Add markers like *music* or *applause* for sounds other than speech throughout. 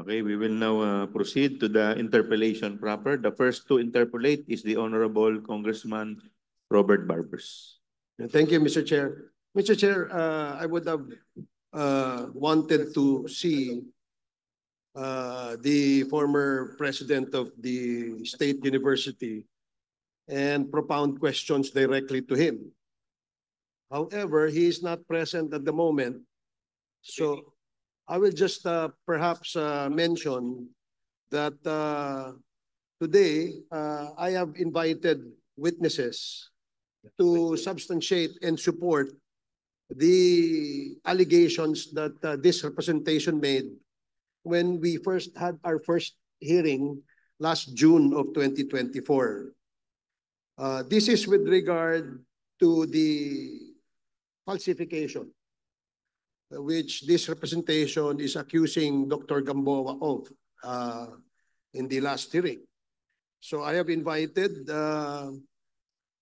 Okay, we will now uh, proceed to the interpellation proper. The first to interpolate is the Honorable Congressman Robert Barbers. Thank you, Mr. Chair. Mr. Chair, uh, I would have uh, wanted to see uh, the former president of the State University and propound questions directly to him. However, he is not present at the moment. So I will just uh, perhaps uh, mention that uh, today uh, I have invited witnesses to substantiate and support the allegations that uh, this representation made when we first had our first hearing last June of 2024. Uh, this is with regard to the falsification which this representation is accusing Dr. Gamboa of uh, in the last hearing. So I have invited uh,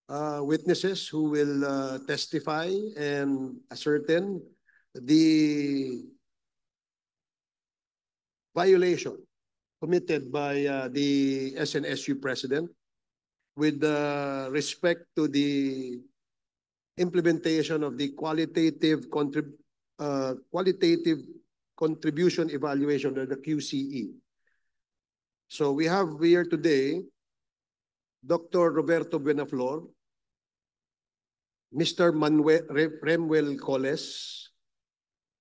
uh, witnesses who will uh, testify and ascertain the violation committed by uh, the SNSU president with uh, respect to the implementation of the qualitative contribution uh, qualitative contribution evaluation or the QCE. So we have here today Dr. Roberto Benaflor, Mr. Manuel Remwell Coles,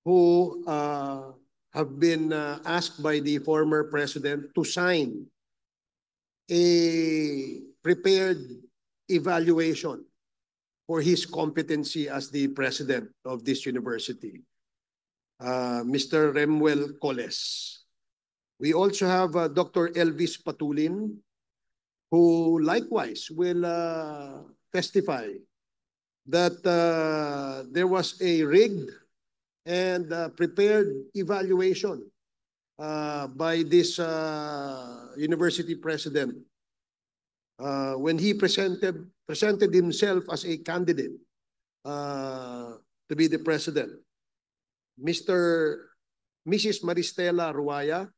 who uh, have been uh, asked by the former president to sign a prepared evaluation for his competency as the president of this university. uh, Mr. Remwell Coles. We also have uh, Dr. Elvis Patulin, who likewise will uh, testify that uh, there was a rigged and uh, prepared evaluation uh, by this uh, university president uh, when he presented, presented himself as a candidate uh, to be the president. Mr. Mrs. Maristela Ruaya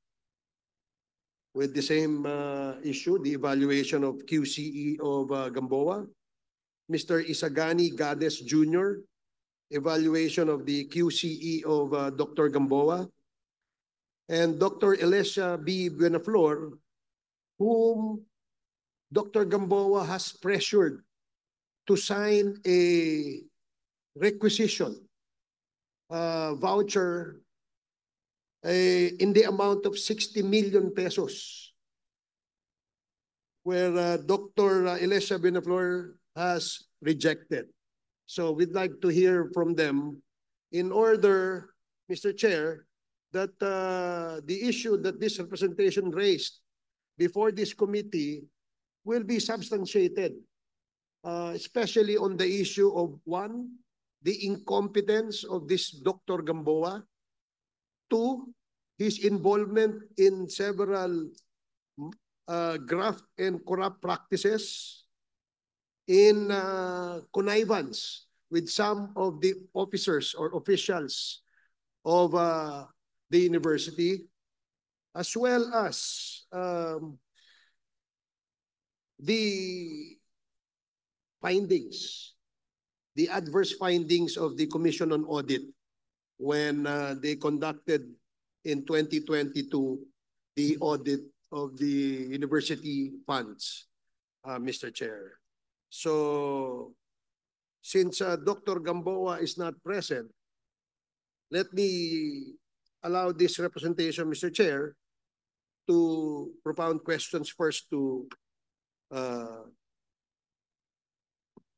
with the same uh, issue, the evaluation of QCE of uh, Gamboa. Mr. Isagani Gades Jr., evaluation of the QCE of uh, Dr. Gamboa. And Dr. Elisha B. Buenaflor, whom Dr. Gamboa has pressured to sign a requisition uh, voucher uh, in the amount of 60 million pesos where uh, Dr. Uh, Elisha Binaflor has rejected. So we'd like to hear from them in order, Mr. Chair, that uh, the issue that this representation raised before this committee will be substantiated, uh, especially on the issue of one, the incompetence of this Dr. Gamboa. Two, his involvement in several uh, graft and corrupt practices in uh, connivance with some of the officers or officials of uh, the university, as well as um, the findings the adverse findings of the Commission on Audit when uh, they conducted in 2022 the audit of the university funds, uh, Mr. Chair. So since uh, Dr. Gamboa is not present, let me allow this representation, Mr. Chair, to propound questions first to uh,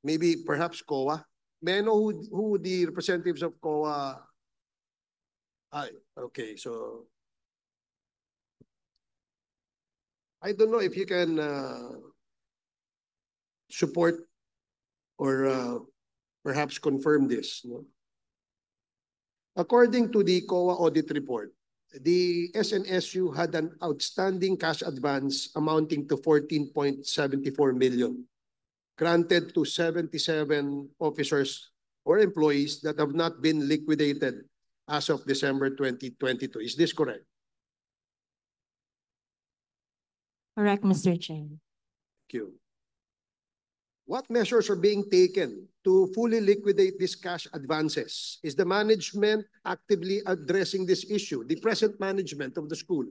maybe perhaps COA. May I know who, who the representatives of COA? Ah, okay, so I don't know if you can uh, support or uh, perhaps confirm this. No? According to the COA audit report, the SNSU had an outstanding cash advance amounting to 14.74 million granted to 77 officers or employees that have not been liquidated as of December 2022. Is this correct? Correct, Mr. Chen. Thank you. What measures are being taken to fully liquidate these cash advances? Is the management actively addressing this issue, the present management of the school?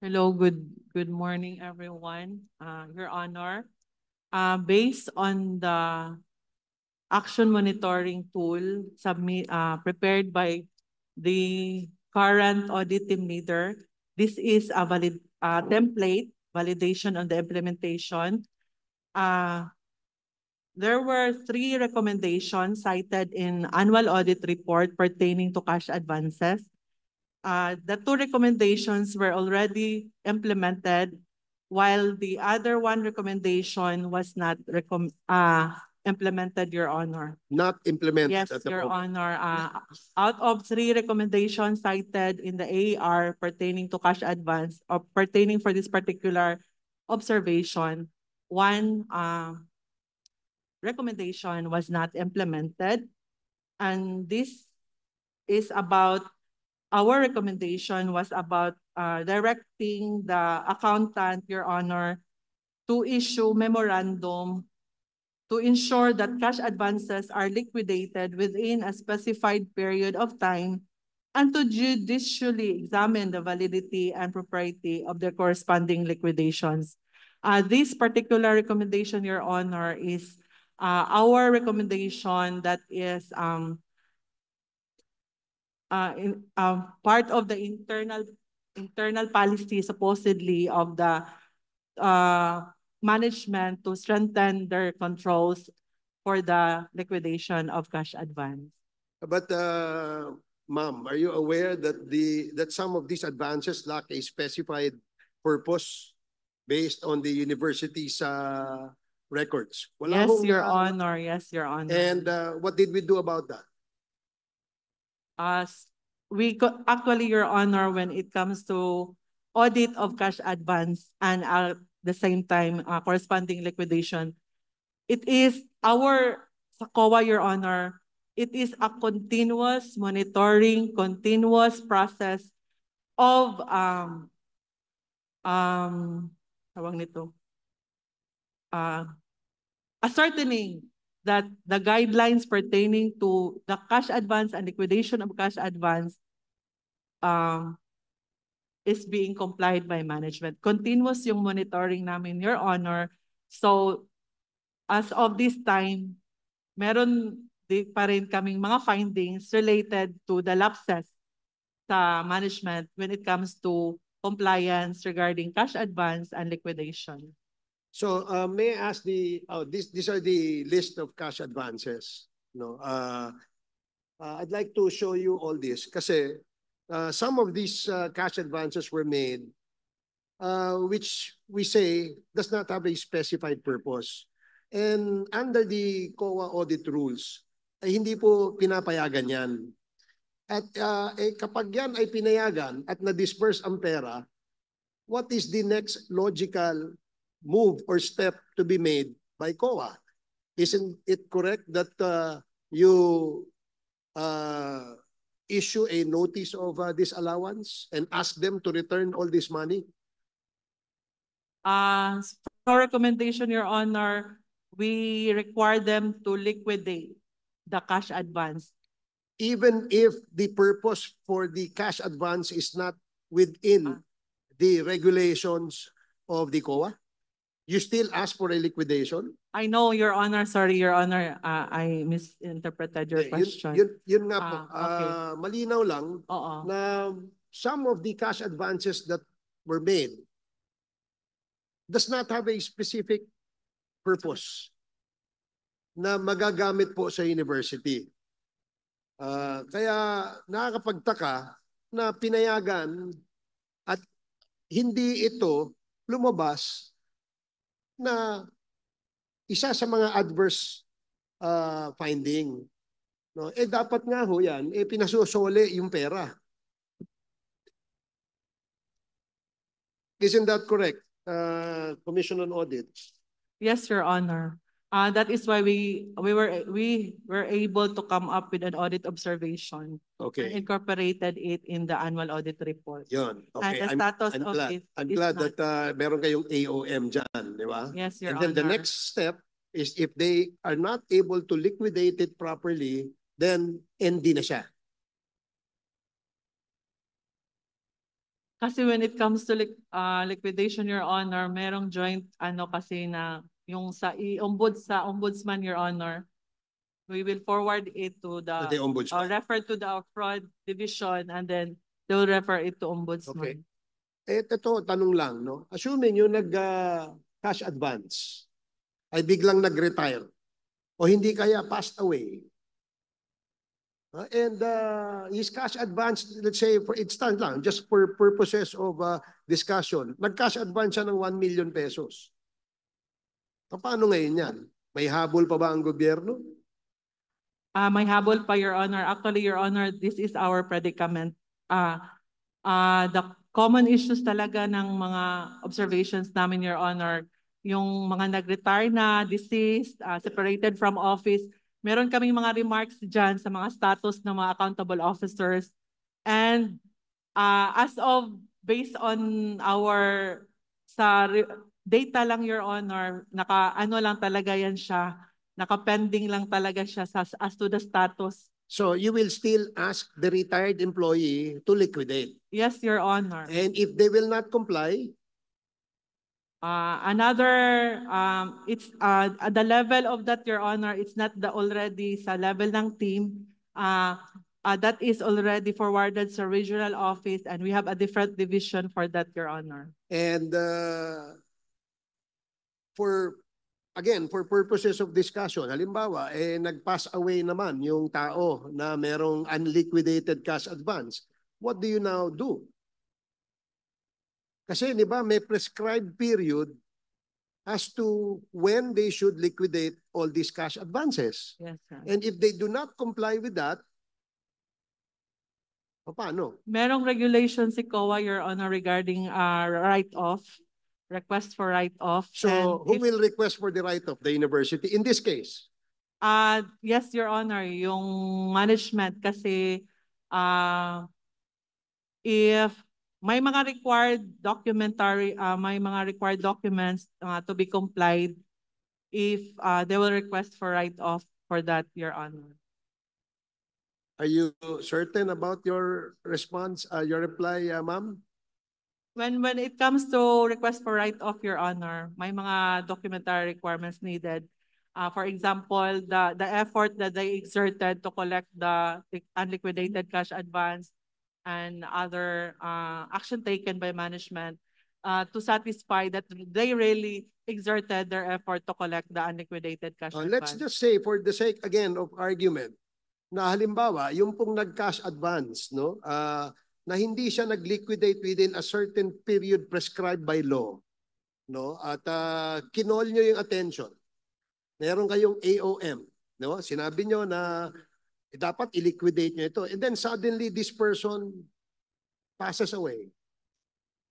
Hello, good good morning, everyone. Uh, Your Honor, uh, based on the action monitoring tool submit, uh, prepared by the current audit team leader, this is a valid uh, template validation on the implementation. Uh, there were three recommendations cited in annual audit report pertaining to cash advances. uh, the two recommendations were already implemented while the other one recommendation was not recom uh, implemented, Your Honor. Not implemented. Yes, Your Honor. Uh, out of three recommendations cited in the AR pertaining to cash advance or pertaining for this particular observation, one uh, recommendation was not implemented. And this is about our mm-hmm. recommendation was about uh, directing the accountant, Your Honor, to issue memorandum to ensure that cash advances are liquidated within a specified period of time and to judicially examine the validity and propriety of the corresponding liquidations. Uh, this particular recommendation, Your Honor, is uh, our recommendation that is um, uh, in, uh, part of the internal internal policy supposedly of the uh, management to strengthen their controls for the liquidation of cash advance. But uh, ma'am, are you aware that the that some of these advances lack a specified purpose based on the university's uh, records? Wala yes, Your Honor. Yes, Your Honor. And uh, what did we do about that? us. We actually, Your Honor, when it comes to audit of cash advance and at uh, the same time uh, corresponding liquidation, it is our SACOA, Your Honor, it is a continuous monitoring, continuous process of um, um, tawag nito, uh, ascertaining that the guidelines pertaining to the cash advance and liquidation of cash advance um, is being complied by management. Continuous yung monitoring namin, Your Honor. So, as of this time, meron pa rin kaming mga findings related to the lapses sa management when it comes to compliance regarding cash advance and liquidation. So uh, may I ask the oh this these are the list of cash advances. No, uh, uh, I'd like to show you all this kasi uh, some of these uh, cash advances were made, uh, which we say does not have a specified purpose. And under the COA audit rules, ay eh, hindi po pinapayagan yan. At uh, eh, kapag yan ay pinayagan at na-disperse ang pera, what is the next logical move or step to be made by COA. Isn't it correct that uh, you uh, issue a notice of uh, disallowance and ask them to return all this money? Uh, for recommendation, Your Honor, we require them to liquidate the cash advance. Even if the purpose for the cash advance is not within uh, the regulations of the COA? you still ask for a liquidation? I know, Your Honor. Sorry, Your Honor. Uh, I misinterpreted your Eh, question. Yun, yun, yun nga po. Ah, okay. Ah, malinaw lang Oo. na some of the cash advances that were made does not have a specific purpose na magagamit po sa university. Ah, kaya nakakapagtaka na pinayagan at hindi ito lumabas na isa sa mga adverse uh, finding. No? Eh dapat nga ho yan, eh pinasusole yung pera. Isn't that correct, uh, Commission on Audit? Yes, Your Honor. Uh, that is why we we were we were able to come up with an audit observation. Okay. And incorporated it in the annual audit report. Yun. Okay. And the status I'm, I'm of glad, it I'm glad not... that uh, meron kayong AOM dyan, di ba? Yes, Your And Honor. then the next step is if they are not able to liquidate it properly, then ND na siya. Kasi when it comes to uh, liquidation, Your Honor, merong joint ano kasi na yung sa ombuds sa ombudsman your honor we will forward it to the, the ombudsman. Uh, refer to the fraud division and then they will refer it to ombudsman okay. eh ito tanong lang no assuming yung nag uh, cash advance ay biglang nag-retire o hindi kaya passed away Uh, and uh, his cash advance, let's say for instance lang, just for purposes of uh, discussion, nag-cash advance siya ng 1 million pesos. Paano ngayon yan? May habol pa ba ang gobyerno? Uh, may habol pa, Your Honor. Actually, Your Honor, this is our predicament. Uh, uh, the common issues talaga ng mga observations namin, Your Honor, yung mga nag-retire na, deceased, uh, separated from office, meron kaming mga remarks dyan sa mga status ng mga accountable officers. And uh, as of, based on our sa data lang, Your Honor. Naka, ano lang talaga yan siya. Naka-pending lang talaga siya sa, as to the status. So you will still ask the retired employee to liquidate? Yes, Your Honor. And if they will not comply? Uh, another, um, it's uh, at the level of that, Your Honor, it's not the already sa level ng team. Uh, uh, that is already forwarded to regional office and we have a different division for that, Your Honor. And uh, for again, for purposes of discussion, halimbawa, eh, nagpass away naman yung tao na merong unliquidated cash advance, what do you now do? Kasi di ba may prescribed period as to when they should liquidate all these cash advances. Yes, sir. And if they do not comply with that, paano? Merong regulation si COA, Your Honor, regarding uh, write-off request for write-off. So who if, will request for the write-off? The university in this case? Uh, yes, Your Honor, yung management kasi uh, if may mga required documentary, uh, may mga required documents uh, to be complied if uh, they will request for write-off for that, Your Honor. Are you certain about your response, uh, your reply, uh, ma'am? when when it comes to request for write-off, Your Honor, may mga documentary requirements needed. Uh, for example, the, the effort that they exerted to collect the unliquidated cash advance and other uh, action taken by management uh, to satisfy that they really exerted their effort to collect the unliquidated cash uh, advance. Let's just say, for the sake, again, of argument, na halimbawa, yung pong nag-cash advance, no, uh, na hindi siya nagliquidate within a certain period prescribed by law. No? At uh, ah, kinol nyo yung attention. Meron kayong AOM. No? Sinabi niyo na dapat i-liquidate niyo ito. And then suddenly this person passes away.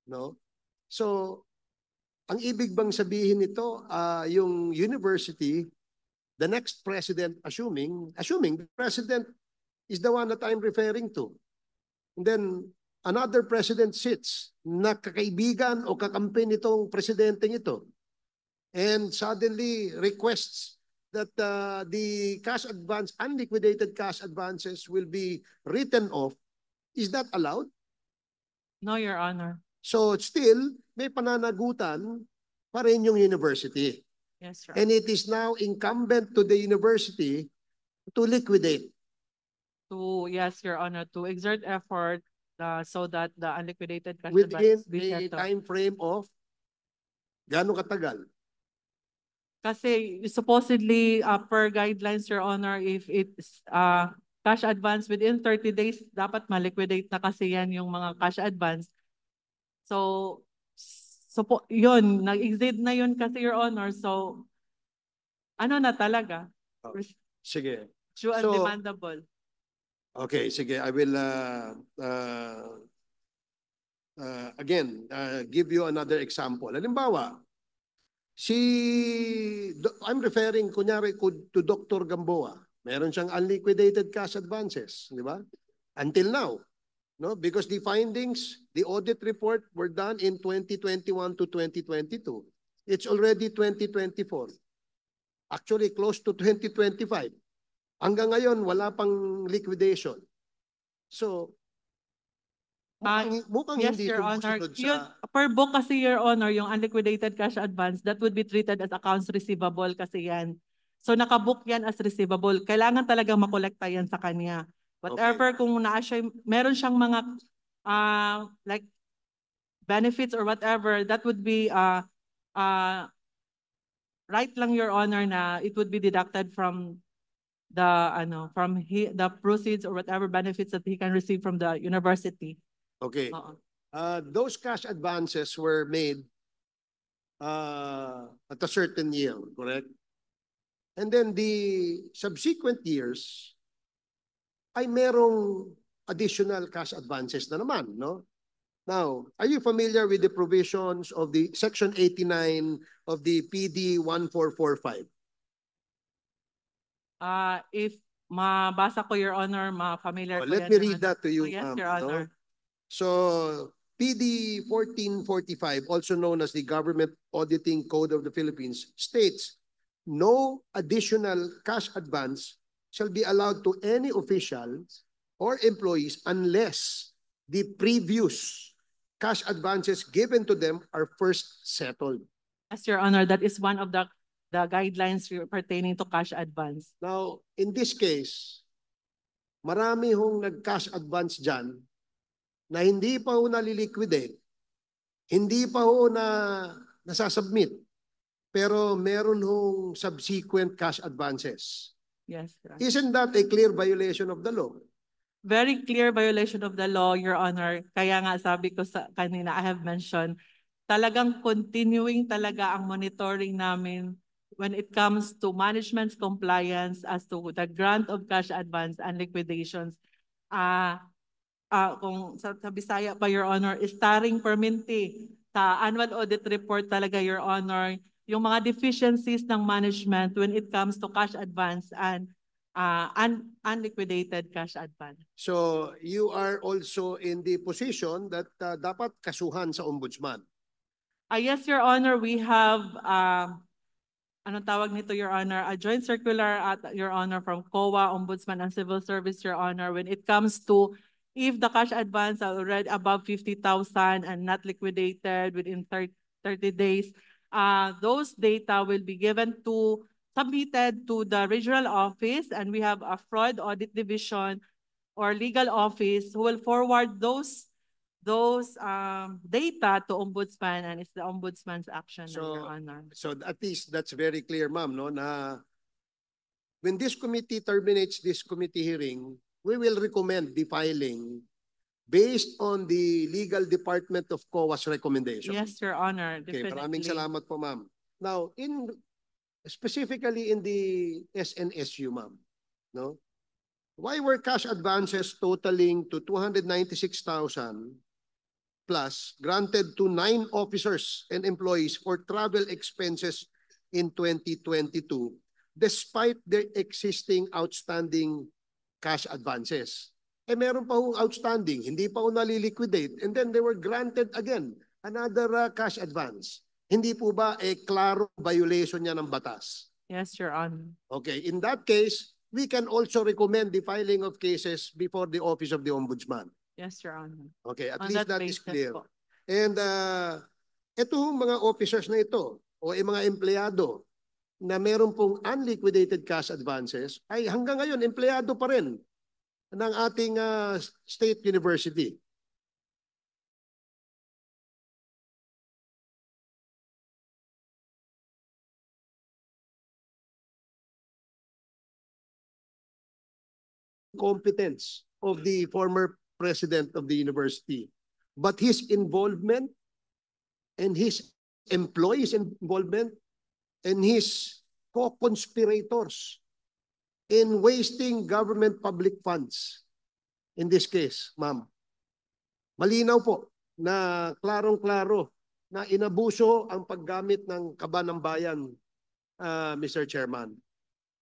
No? So, ang ibig bang sabihin nito, uh, yung university, the next president, assuming, assuming the president is the one that I'm referring to. And then another president sits na kakaibigan o kakampi nitong presidente nito and suddenly requests that uh, the cash advance, unliquidated cash advances will be written off. Is that allowed? No, Your Honor. So still, may pananagutan pa rin yung university. Yes, sir. And it is now incumbent to the university to liquidate to, yes, Your Honor, to exert effort uh, so that the unliquidated cash within a time frame of gaano katagal? Kasi supposedly uh, per guidelines, Your Honor, if it's uh, cash advance within 30 days, dapat maliquidate na kasi yan yung mga cash advance. So, so po, yun, nag-exceed na yun kasi, Your Honor. So, ano na talaga? Oh, sige. Due so, and demandable. Okay, sige. I will uh, uh, uh, again uh, give you another example. Halimbawa, si I'm referring kunyari to Dr. Gamboa. Meron siyang unliquidated cash advances, di ba? Until now, no? Because the findings, the audit report were done in 2021 to 2022. It's already 2024. Actually, close to 2025. Hanggang ngayon, wala pang liquidation. So, mukhang, ah, mukhang yes, hindi Your Honor. per book kasi, Your Honor, yung unliquidated cash advance, that would be treated as accounts receivable kasi yan. So, nakabook yan as receivable. Kailangan talaga makolekta yan sa kanya. Whatever, okay. kung naa siya, meron siyang mga uh, like benefits or whatever, that would be uh, uh, right lang, Your Honor, na it would be deducted from the ano from he, the proceeds or whatever benefits that he can receive from the university. Okay. Uh, -uh. uh those cash advances were made uh, at a certain yield, correct? And then the subsequent years ay merong additional cash advances na naman, no? Now, are you familiar with the provisions of the Section 89 of the PD 1445? Uh, if mabasa ko, Your Honor, ma-familiar oh, ko Let me read that to you. Oh, yes, um, Your Honor. No? So, PD 1445, also known as the Government Auditing Code of the Philippines, states, no additional cash advance shall be allowed to any officials or employees unless the previous cash advances given to them are first settled. Yes, Your Honor, that is one of the the guidelines pertaining to cash advance. Now, in this case, marami hong nag-cash advance dyan na hindi pa ho naliliquidate, hindi pa ho na nasasubmit, pero meron hong subsequent cash advances. Yes. Sir. Isn't that a clear violation of the law? Very clear violation of the law, Your Honor. Kaya nga sabi ko sa kanina, I have mentioned, talagang continuing talaga ang monitoring namin when it comes to management's compliance as to the grant of cash advance and liquidations. Uh, uh, kung sa, Bisaya pa, Your Honor, is staring minti sa annual audit report talaga, Your Honor, yung mga deficiencies ng management when it comes to cash advance and uh, un unliquidated cash advance. So you are also in the position that uh, dapat kasuhan sa ombudsman. Uh, yes, Your Honor, we have uh, ano tawag nito, Your Honor, a joint circular at Your Honor from COA, Ombudsman and Civil Service, Your Honor, when it comes to if the cash advance are already above 50,000 and not liquidated within 30, days, uh, those data will be given to, submitted to the regional office and we have a fraud audit division or legal office who will forward those those um, data to ombudsman and it's the ombudsman's action, so, Your Honor. So at least that's very clear, ma'am, no, na when this committee terminates this committee hearing, we will recommend the filing based on the legal department of COA's recommendation. Yes, Your Honor. Definitely. Okay, maraming salamat po, ma'am. Now, in specifically in the SNSU, ma'am, no? Why were cash advances totaling to 296,000 plus granted to nine officers and employees for travel expenses in 2022 despite their existing outstanding cash advances. Eh meron pa hong outstanding, hindi pa ho naliliquidate and then they were granted again another uh, cash advance. Hindi po ba eh klaro violation niya ng batas? Yes, Your Honor. Okay, in that case, we can also recommend the filing of cases before the Office of the Ombudsman. Yes, Your Honor. Okay, at On least that, that is clear. Po. And uh, ito mga officers na ito o mga empleyado na meron pong unliquidated cash advances ay hanggang ngayon empleyado pa rin ng ating uh, state university. competence of the former president of the university. But his involvement and his employees' involvement and his co-conspirators in wasting government public funds. In this case, ma'am, malinaw po na klarong-klaro na inabuso ang paggamit ng kaba ng bayan, uh, ah, Mr. Chairman.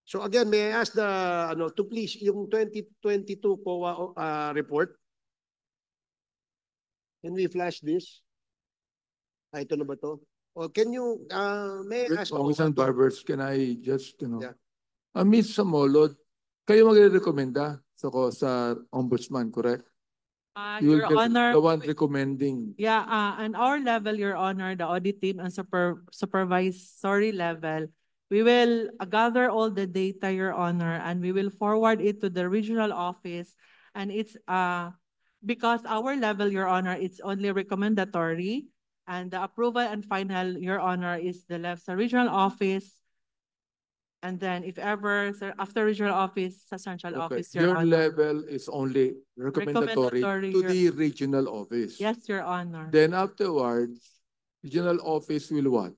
So again, may I ask the, ano, to please, yung 2022 COA uh, report, Can we flash this? Ah, ito na ba to? Or oh, can you, uh, may I ask? Congressman oh, Barbers, can I just, you know, Yeah. uh, Miss Samolod, kayo magre-recommenda sa, sa ombudsman, correct? Uh, You Your Honor, The one recommending. yeah, uh, on our level, Your Honor, the audit team and super supervisory level, we will uh, gather all the data, Your Honor, and we will forward it to the regional office. And it's, uh, because our level, Your Honor, it's only recommendatory and the approval and final, Your Honor, is the LEFSA regional office. And then if ever, sir, after regional office, substantial okay. office, Your, Your Honor. level is only recommendatory, recommendatory to Your... the regional office. Yes, Your Honor. Then afterwards, regional office will what?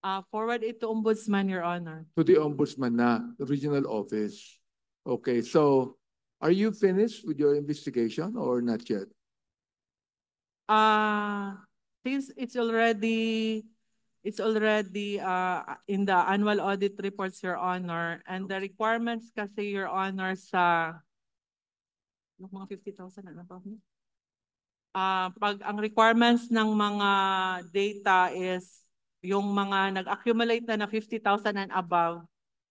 Uh, forward it to Ombudsman, Your Honor. To the Ombudsman na, regional office. Okay, so Are you finished with your investigation or not yet? Uh, since it's already it's already uh, in the annual audit reports, Your Honor, and the requirements kasi, Your Honor, sa yung mga 50,000 na ba? Uh, pag ang requirements ng mga data is yung mga nag-accumulate na na 50,000 and above,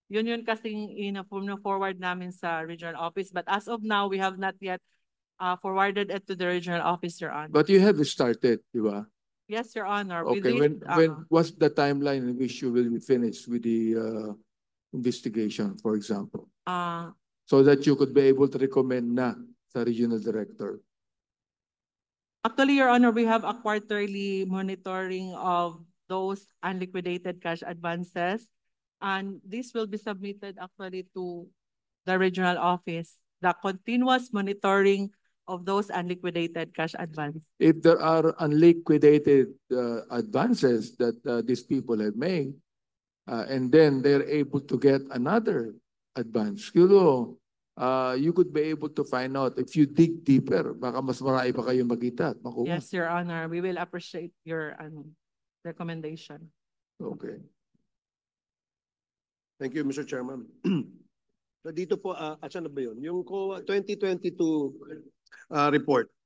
Yun yun kasing ino-forward namin sa regional office. But as of now, we have not yet uh, forwarded it to the regional office, Your Honor. But you have started, di ba? Yes, Your Honor. Okay, did, when, uh, when what's the timeline in which you will be finished with the uh, investigation, for example? Uh, so that you could be able to recommend na sa regional director. Actually, Your Honor, we have a quarterly monitoring of those unliquidated cash advances And this will be submitted actually to the regional office, the continuous monitoring of those unliquidated cash advances. If there are unliquidated uh, advances that uh, these people have made, uh, and then they're able to get another advance, you know, uh, you could be able to find out if you dig deeper, baka mas marami pa kayong makita at makuha. Yes, Your Honor. We will appreciate your um, recommendation. Okay. Thank you, Mr. Chairman. *clears throat* so dito po, uh, asan na ba yun? Yung 2022 uh, ah, report.